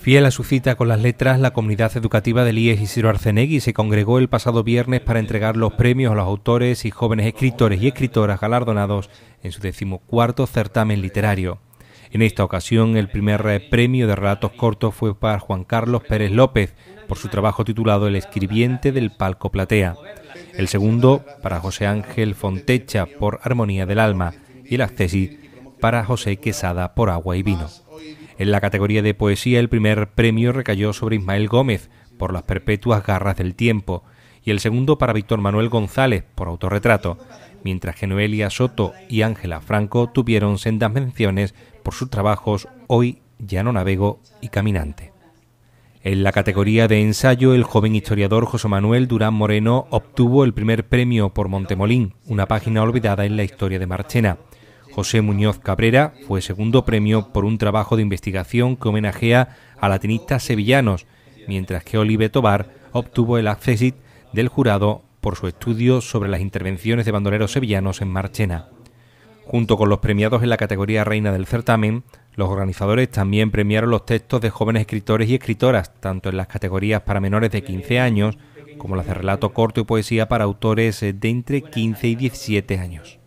Fiel a su cita con las letras, la comunidad educativa de del y Isidro Arcenegui se congregó el pasado viernes para entregar los premios a los autores y jóvenes escritores y escritoras galardonados en su decimocuarto certamen literario. En esta ocasión, el primer premio de relatos cortos fue para Juan Carlos Pérez López por su trabajo titulado El escribiente del palco platea. El segundo para José Ángel Fontecha por Armonía del Alma y el accesi para José Quesada por Agua y Vino. En la categoría de poesía el primer premio recayó sobre Ismael Gómez por las perpetuas garras del tiempo y el segundo para Víctor Manuel González por autorretrato, mientras que Noelia Soto y Ángela Franco tuvieron sendas menciones por sus trabajos Hoy, Ya no Navego y Caminante. En la categoría de ensayo, el joven historiador José Manuel Durán Moreno obtuvo el primer premio por Montemolín, una página olvidada en la historia de Marchena, José Muñoz Cabrera fue segundo premio por un trabajo de investigación que homenajea a latinistas sevillanos, mientras que Olive Tobar obtuvo el accesit del jurado por su estudio sobre las intervenciones de bandoleros sevillanos en Marchena. Junto con los premiados en la categoría reina del certamen, los organizadores también premiaron los textos de jóvenes escritores y escritoras, tanto en las categorías para menores de 15 años como las de relato corto y poesía para autores eh, de entre 15 y 17 años.